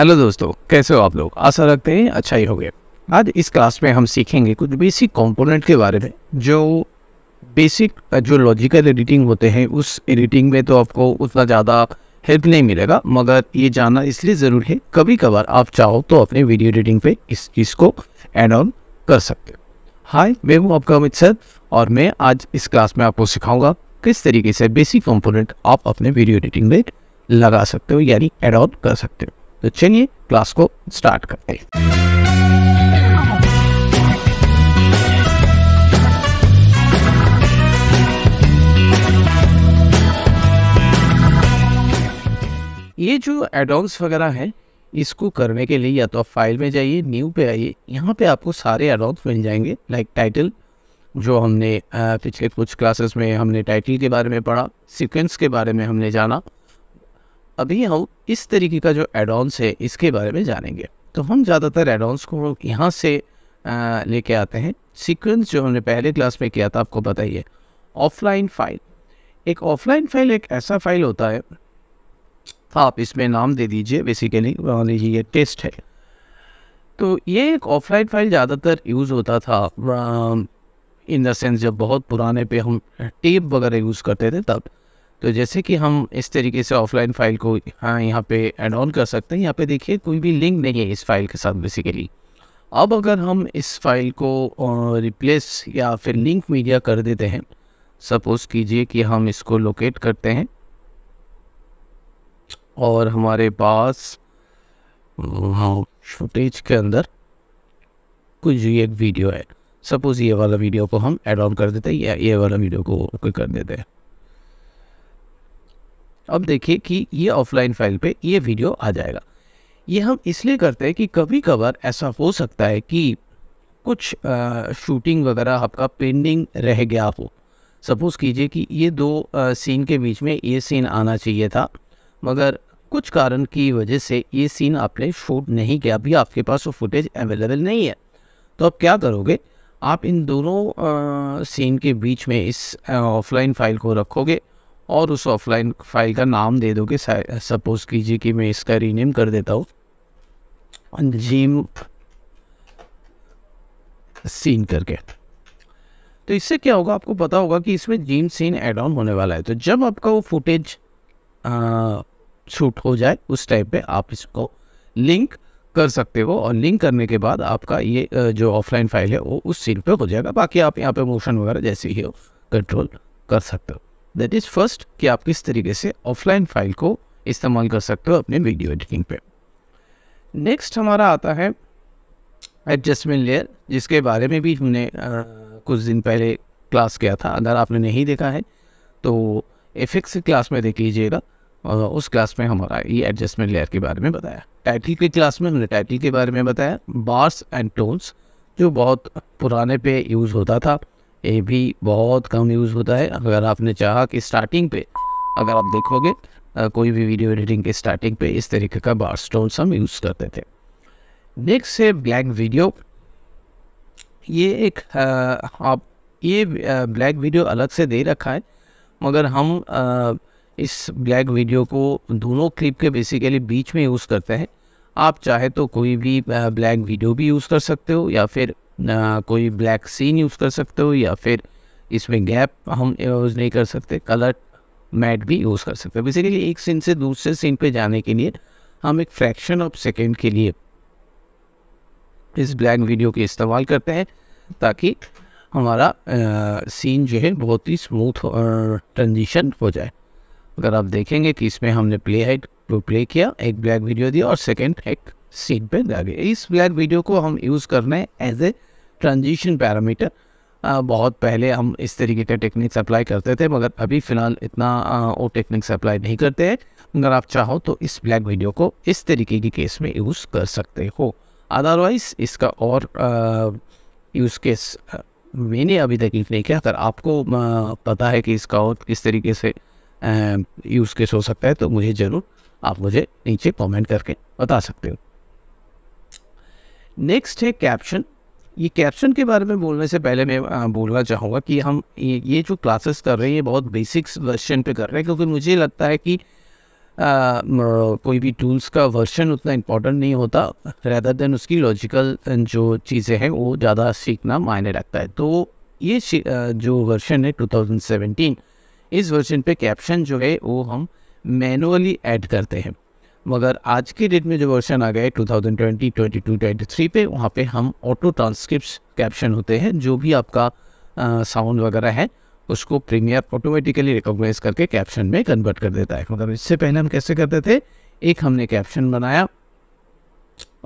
hello दोस्तों कैसे हो आप लोग आशा रखते हैं अच्छा ही हो गया आज इस क्लास में हम सीखेंगे कुछ बेसिक कंपोनेंट के बारे में जो बेसिक जो लॉजिकल एडिटिंग होते हैं उस एडिटिंग में तो आपको उतना ज़्यादा हेल्प नहीं मिलेगा मगर ये जानना इसलिए ज़रूरी है कभी कभार आप चाहो तो अपने वीडियो एडिटिंग पे इस चीज़ को एड ऑन कर सकते हो हाय मैं हूँ आपका अमित सर और मैं आज इस क्लास में आपको सिखाऊंगा किस तरीके से बेसिक कंपोनेंट आप अपने वीडियो एडिटिंग में लगा सकते हो यानी एड ऑन कर सकते हो तो चलिए क्लास को स्टार्ट करते हैं ये जो एडॉन्स वगैरह है इसको करने के लिए या तो आप फाइल में जाइए न्यू पे आइए यहाँ पे आपको सारे एडॉन्स मिल जाएंगे लाइक टाइटल जो हमने पिछले कुछ क्लासेस में हमने टाइटल के बारे में पढ़ा सीक्वेंस के बारे में हमने जाना अभी हम इस तरीके का जो एडॉन्स है इसके बारे में जानेंगे तो हम ज़्यादातर एडॉन्स को यहाँ से लेके आते हैं सीक्वेंस जो हमने पहले क्लास में किया था आपको बताइए ऑफलाइन फाइल एक ऑफलाइन फाइल एक ऐसा फाइल होता है आप इसमें नाम दे दीजिए बेसिकली मान लीजिए ये टेस्ट है तो ये एक ऑफलाइन फाइल ज़्यादातर यूज़ होता था इन द सेंस जब बहुत पुराने पे हम टेप वगैरह यूज़ करते थे तब तो जैसे कि हम इस तरीके से ऑफलाइन फाइल को हाँ यहाँ पे एड ऑन कर सकते हैं यहाँ पे देखिए कोई भी लिंक नहीं है इस फाइल के साथ बेसिकली अब अगर हम इस फाइल को रिप्लेस या फिर लिंक मीडिया कर देते हैं सपोज़ कीजिए कि हम इसको लोकेट करते हैं और हमारे पास फुटेज के अंदर कुछ ये वीडियो है सपोज़ ये वाला वीडियो को हम एड ऑन कर देते हैं या ये वाला वीडियो को कर देते हैं अब देखिए कि ये ऑफलाइन फाइल पे ये वीडियो आ जाएगा ये हम इसलिए करते हैं कि कभी कभार ऐसा हो सकता है कि कुछ आ, शूटिंग वगैरह आपका पेंडिंग रह गया हो सपोज़ कीजिए कि ये दो आ, सीन के बीच में ये सीन आना चाहिए था मगर कुछ कारण की वजह से ये सीन आपने शूट नहीं किया अभी आपके पास वो फुटेज अवेलेबल नहीं है तो आप क्या करोगे आप इन दोनों सीन के बीच में इस ऑफलाइन फाइल को रखोगे और उस ऑफलाइन फाइल का नाम दे दोगे सपोज़ कीजिए कि मैं इसका रीनेम कर देता हूँ जीम सीन करके तो इससे क्या होगा आपको पता होगा कि इसमें जीम सीन एड ऑन होने वाला है तो जब आपका वो फुटेज शूट हो जाए उस टाइम पे आप इसको लिंक कर सकते हो और लिंक करने के बाद आपका ये जो ऑफलाइन फाइल है वो उस सीन पे हो जाएगा बाकी आप यहाँ पे मोशन वगैरह जैसे ही हो कंट्रोल कर सकते हो दैट इज़ फर्स्ट कि आप किस तरीके से ऑफलाइन फाइल को इस्तेमाल कर सकते हो अपने वीडियो एडिटिंग पे नेक्स्ट हमारा आता है एडजस्टमेंट लेयर जिसके बारे में भी हमने कुछ दिन पहले क्लास किया था अगर आपने नहीं देखा है तो इफेक्ट्स क्लास में देख लीजिएगा और उस क्लास में हमारा ये एडजस्टमेंट लेयर के बारे में बताया टाइटल के क्लास में हमने टाइटल के बारे में बताया बार्स एंड टोन्स जो बहुत पुराने पे यूज़ होता था ये भी बहुत कम यूज़ होता है अगर आपने चाहा कि स्टार्टिंग पे अगर आप देखोगे कोई भी वीडियो एडिटिंग के स्टार्टिंग पे इस तरीके का बार स्टोन्स हम यूज़ करते थे नेक्स्ट है ब्लैक वीडियो ये एक आप ये ब्लैक वीडियो अलग से दे रखा है मगर हम आ, इस ब्लैक वीडियो को दोनों क्लिप के बेसिकली बीच में यूज़ करते हैं आप चाहे तो कोई भी ब्लैक वीडियो भी यूज़ कर सकते हो या फिर कोई ब्लैक सीन यूज़ कर सकते हो या फिर इसमें गैप हम यूज़ नहीं कर सकते कलर मैट भी यूज़ कर सकते हो बेसिकली एक सीन से दूसरे सीन पे जाने के लिए हम एक फ्रैक्शन ऑफ सेकेंड के लिए इस ब्लैक वीडियो के इस्तेमाल करते हैं ताकि हमारा सीन जो है बहुत ही स्मूथ ट्रांजिशन हो जाए अगर आप देखेंगे कि इसमें हमने प्ले हेड को प्ले किया एक ब्लैक वीडियो दिया और सेकेंड एक सीन पे जागे इस ब्लैक वीडियो को हम यूज़ कर रहे हैं एज ए ट्रांजिशन पैरामीटर बहुत पहले हम इस तरीके के टेक्निक्स अप्लाई करते थे मगर अभी फ़िलहाल इतना वो टेक्निक्स अप्लाई नहीं करते हैं अगर आप चाहो तो इस ब्लैक वीडियो को इस तरीके के केस में यूज़ कर सकते हो अदरवाइज़ इसका और यूज़ केस मैंने अभी तकलीफ नहीं किया अगर आपको पता है कि इसका और किस तरीके से यूज़ केस हो सकता है तो मुझे ज़रूर आप मुझे नीचे कमेंट करके बता सकते हो नेक्स्ट है कैप्शन ये कैप्शन के बारे में बोलने से पहले मैं बोलना चाहूँगा कि हम ये जो क्लासेस कर रहे हैं ये बहुत बेसिक्स वर्जन पे कर रहे हैं क्योंकि मुझे लगता है कि आ, कोई भी टूल्स का वर्जन उतना इम्पोर्टेंट नहीं होता रैदर देन उसकी लॉजिकल जो चीज़ें हैं वो ज़्यादा सीखना मायने रखता है तो ये जो वर्जन है 2017 इस वर्जन पे कैप्शन जो है वो हम मैनुअली ऐड करते हैं मगर आज की डेट में जो वर्षन आ गए 2020, 22, 23 पे वहाँ पे हम ऑटो ट्रांसक्रिप्ट कैप्शन होते हैं जो भी आपका साउंड वगैरह है उसको प्रीमियर ऑटोमेटिकली रिकॉग्नाइज करके कैप्शन में कन्वर्ट कर देता है मतलब इससे पहले हम कैसे करते थे एक हमने कैप्शन बनाया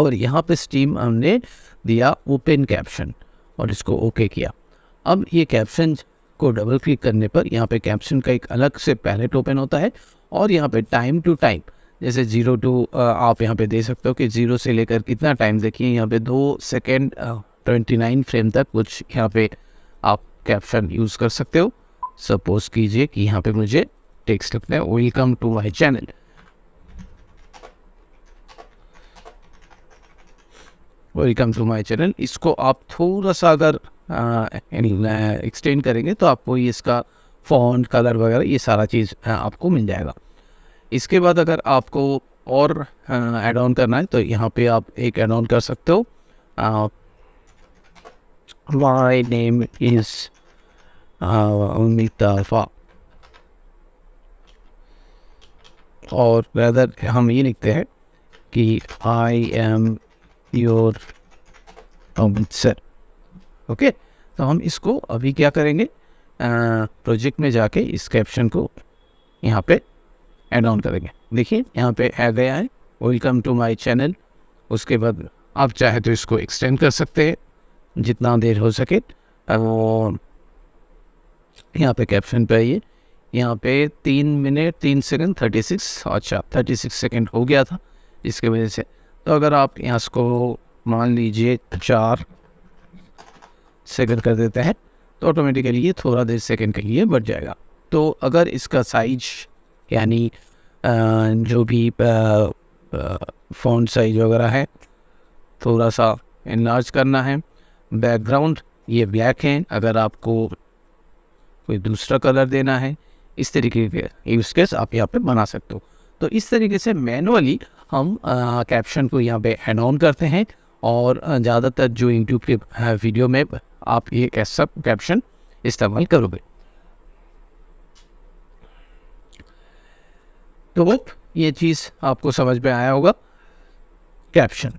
और यहाँ पे स्टीम हमने दिया ओपन कैप्शन और इसको ओके okay किया अब ये कैप्शन को डबल क्लिक करने पर यहाँ पे कैप्शन का एक अलग से पैलेट ओपन होता है और यहाँ पे टाइम टू टाइम जैसे ज़ीरो टू आप यहाँ पे दे सकते हो कि ज़ीरो से लेकर कितना टाइम देखिए यहाँ पे दो सेकेंड ट्वेंटी नाइन फ्रेम तक कुछ यहाँ पे आप कैप्शन यूज़ कर सकते हो सपोज कीजिए कि यहाँ पे मुझे टेक्स्ट लिखना है welcome to my channel welcome to my channel इसको आप थोड़ा सा अगर एक्सटेंड करेंगे तो आपको इसका फॉन्ट कलर वगैरह ये सारा चीज़ आपको मिल जाएगा इसके बाद अगर आपको और एड ऑन करना है तो यहाँ पे आप एक एड ऑन कर सकते हो माय नेम इज़ अमिताफा और वेदर हम ये लिखते हैं कि I am your Amritsar okay तो हम इसको अभी क्या करेंगे प्रोजेक्ट में जाके इस कैप्शन को यहाँ पे एड ऑन करेंगे देखिए यहाँ पे आ ए आए वेलकम टू माय चैनल उसके बाद आप चाहे तो इसको एक्सटेंड कर सकते हैं जितना देर हो सके और यहाँ पे कैप्शन पे आइए यहाँ पे तीन मिनट तीन सेकंड थर्टी सिक्स अच्छा थर्टी सिक्स सेकेंड हो गया था इसके वजह से तो अगर आप यहाँ इसको मान लीजिए चार सेकंड कर देते हैं तो ऑटोमेटिकली ये थोड़ा देर सेकंड के लिए बढ़ जाएगा तो अगर इसका साइज यानी जो भी फ़ॉन्ट साइज वगैरह है थोड़ा सा इन्लार्ज करना है बैकग्राउंड ये ब्लैक है अगर आपको कोई दूसरा कलर देना है इस तरीके के यूज़ केस आप यहाँ पे बना सकते हो तो इस तरीके से मैनुअली हम कैप्शन को यहाँ पे एड ऑन करते हैं और ज़्यादातर जो यूट्यूब के वीडियो में आप ये सब कैप्शन इस्तेमाल करोगे तो होप ये चीज़ आपको समझ में आया होगा कैप्शन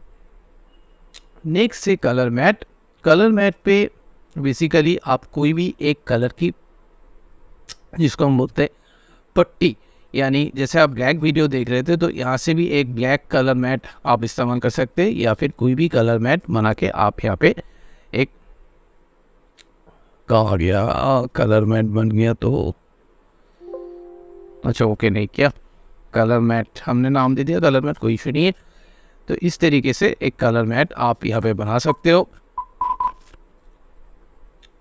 नेक्स्ट से कलर मैट कलर मैट पे बेसिकली आप कोई भी एक कलर की जिसको हम बोलते हैं पट्टी यानी जैसे आप ब्लैक वीडियो देख रहे थे तो यहाँ से भी एक ब्लैक कलर मैट आप इस्तेमाल कर सकते हैं या फिर कोई भी कलर मैट बना के आप यहाँ पे एक कहा गया कलर मैट बन गया तो अच्छा ओके नहीं क्या कलर मैट हमने नाम दे दिया कलर मैट कोई इशू नहीं है तो इस तरीके से एक कलर मैट आप यहाँ पे बना सकते हो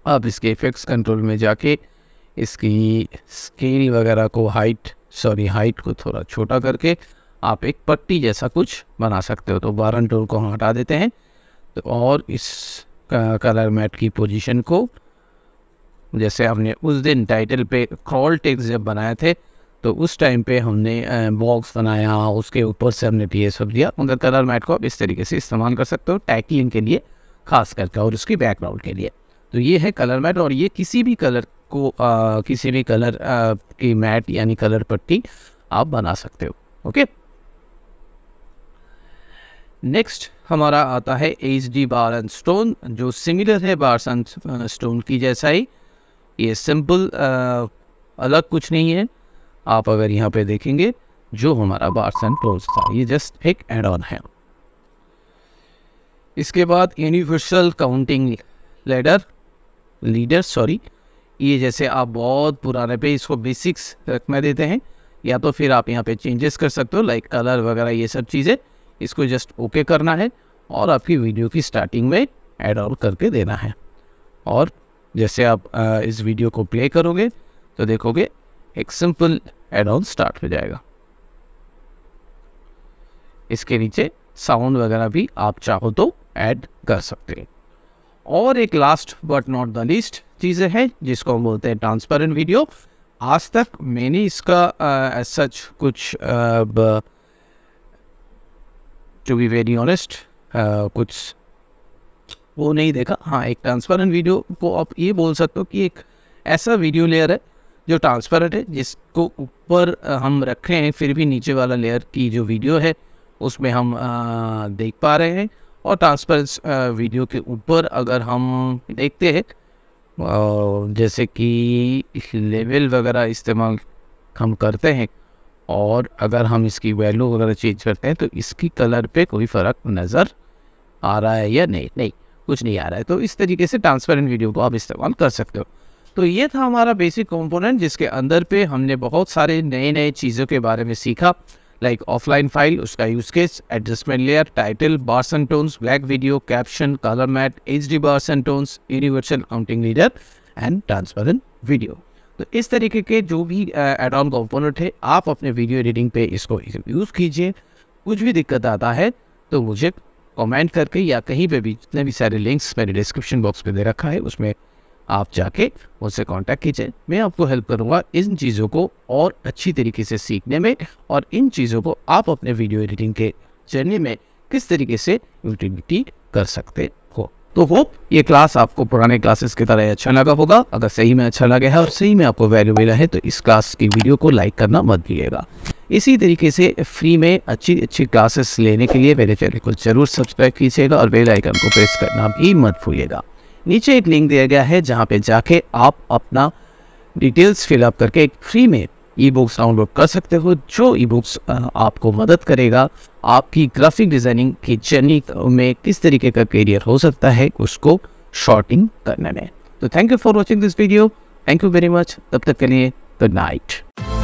आप इसके इफेक्ट्स कंट्रोल में जाके इसकी स्केल वगैरह को हाइट सॉरी हाइट को थोड़ा छोटा करके आप एक पट्टी जैसा कुछ बना सकते हो तो बारन टूल को हम हटा देते हैं तो और इस कलर मैट की पोजीशन को जैसे हमने उस दिन टाइटल पे क्रॉल टेक्स जब बनाए थे तो उस टाइम पे हमने बॉक्स बनाया उसके ऊपर से हमने पी एस दिया मगर कलर मैट को आप इस तरीके से इस्तेमाल कर सकते हो टैकलिंग के लिए खास करके और उसकी बैकग्राउंड के लिए तो ये है कलर मैट और ये किसी भी कलर को आ, किसी भी कलर आ, की मैट यानी कलर पट्टी आप बना सकते हो ओके नेक्स्ट हमारा आता है H D bar and stone जो सिमिलर है बार एंड स्टोन की जैसा ही ये सिंपल अलग कुछ नहीं है आप अगर यहाँ पे देखेंगे जो हमारा बार्स एंड टोल्स था ये जस्ट एक एड ऑन है इसके बाद universal counting ladder leader sorry ये जैसे आप बहुत पुराने पे इसको बेसिक्स रख में देते हैं या तो फिर आप यहाँ पे चेंजेस कर सकते हो लाइक कलर वगैरह ये सब चीज़ें इसको जस्ट ओके करना है और आपकी वीडियो की स्टार्टिंग में एड ऑन करके देना है और जैसे आप इस वीडियो को प्ले करोगे तो देखोगे एक सिंपल एड ऑन स्टार्ट हो जाएगा इसके नीचे साउंड वगैरह भी आप चाहो तो ऐड कर सकते हैं और एक last but not the least चीज़ें हैं जिसको हम बोलते हैं ट्रांसपेरेंट वीडियो आज तक मैंने इसका एज सच कुछ टू बी वेरी ऑनेस्ट कुछ वो नहीं देखा हाँ एक ट्रांसपेरेंट वीडियो को आप ये बोल सकते हो कि एक ऐसा वीडियो लेयर है जो ट्रांसपेरेंट है जिसको ऊपर हम रखे हैं फिर भी नीचे वाला लेयर की जो वीडियो है उसमें हम आ, देख पा रहे हैं और ट्रांसपेरेंस वीडियो के ऊपर अगर हम देखते हैं जैसे कि लेवल वगैरह इस्तेमाल हम करते हैं और अगर हम इसकी वैल्यू वगैरह चेंज करते हैं तो इसकी कलर पे कोई फ़र्क नज़र आ रहा है या नहीं नहीं कुछ नहीं आ रहा है तो इस तरीके से ट्रांसपेरेंट वीडियो को आप इस्तेमाल कर सकते हो तो ये था हमारा बेसिक कंपोनेंट जिसके अंदर पे हमने बहुत सारे नए नए चीज़ों के बारे में सीखा लाइक ऑफलाइन फाइल उसका use case adjustment layer title bars and tones black video caption colour matte H D bars and tones universal counting leader and transparent video तो इस तरीके के जो भी एड ऑन कॉम्पोनेंट है आप अपने वीडियो एडिटिंग पे इसको यूज़ कीजिए कुछ भी दिक्कत आता है तो मुझे कमेंट करके या कहीं पे भी जितने भी सारे लिंक्स मैंने डिस्क्रिप्शन बॉक्स में दे रखा है उसमें आप जाके उनसे कांटेक्ट कीजिए मैं आपको हेल्प करूंगा इन चीज़ों को और अच्छी तरीके से सीखने में और इन चीज़ों को आप अपने वीडियो एडिटिंग के जर्नी में किस तरीके से यूटिलिटी कर सकते हो तो होप ये क्लास आपको पुराने क्लासेस की तरह अच्छा लगा होगा अगर सही में अच्छा लगे है और सही में आपको वैल्यू मिला है तो इस क्लास की वीडियो को लाइक करना मत भूलिएगा इसी तरीके से फ्री में अच्छी अच्छी क्लासेस लेने के लिए मेरे चैनल को जरूर सब्सक्राइब कीजिएगा और बेल आइकन को प्रेस करना भी मत भूलिएगा नीचे एक लिंक दिया गया है जहाँ पे जाके आप अपना डिटेल्स फिलअप करके एक फ्री में ई बुक्स डाउनलोड कर सकते हो जो ई बुक्स आपको मदद करेगा आपकी ग्राफिक डिज़ाइनिंग की जर्नी में किस तरीके का करियर हो सकता है उसको शॉर्टिंग करने में तो thank you for watching this video thank you very much तब तक के लिए गुड नाइट